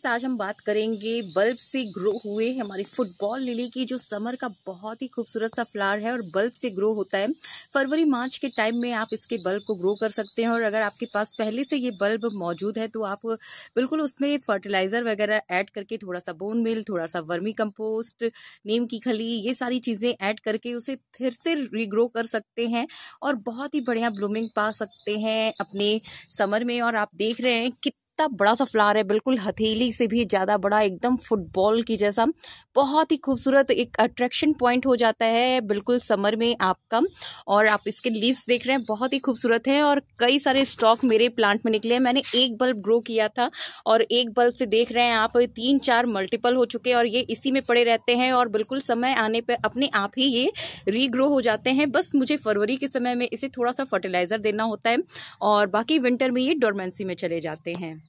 friends आज हम बात करेंगे बल्ब से ग्रो हुए हमारी फुटबॉल लिली की जो समर का बहुत ही खूबसूरत सा फ्लावर है और बल्ब से ग्रो होता है फरवरी मार्च के टाइम में आप इसके बल्ब को ग्रो कर सकते हैं और अगर आपके पास पहले से ये बल्ब मौजूद है तो आप बिल्कुल उसमें फर्टिलाइजर वगैरह ऐड करके थोड़ा सा बोन मिल थोड़ा सा वर्मी कम्पोस्ट नीम की खली ये सारी चीज़ें ऐड करके उसे फिर से रीग्रो कर सकते हैं और बहुत ही बढ़िया ब्लूमिंग पा सकते हैं अपने समर में और आप देख रहे हैं कितने कितना बड़ा सा फ्लावर है बिल्कुल हथेली से भी ज़्यादा बड़ा एकदम फुटबॉल की जैसा बहुत ही खूबसूरत तो एक अट्रैक्शन पॉइंट हो जाता है बिल्कुल समर में आपका और आप इसके लीव्स देख रहे हैं बहुत ही खूबसूरत है और कई सारे स्टॉक मेरे प्लांट में निकले हैं मैंने एक बल्ब ग्रो किया था और एक बल्ब से देख रहे हैं आप तीन चार मल्टीपल हो चुके हैं और ये इसी में पड़े रहते हैं और बिल्कुल समय आने पर अपने आप ही ये रीग्रो हो जाते हैं बस मुझे फरवरी के समय में इसे थोड़ा सा फर्टिलाइज़र देना होता है और बाकी विंटर में ये डोरमेंसी में चले जाते हैं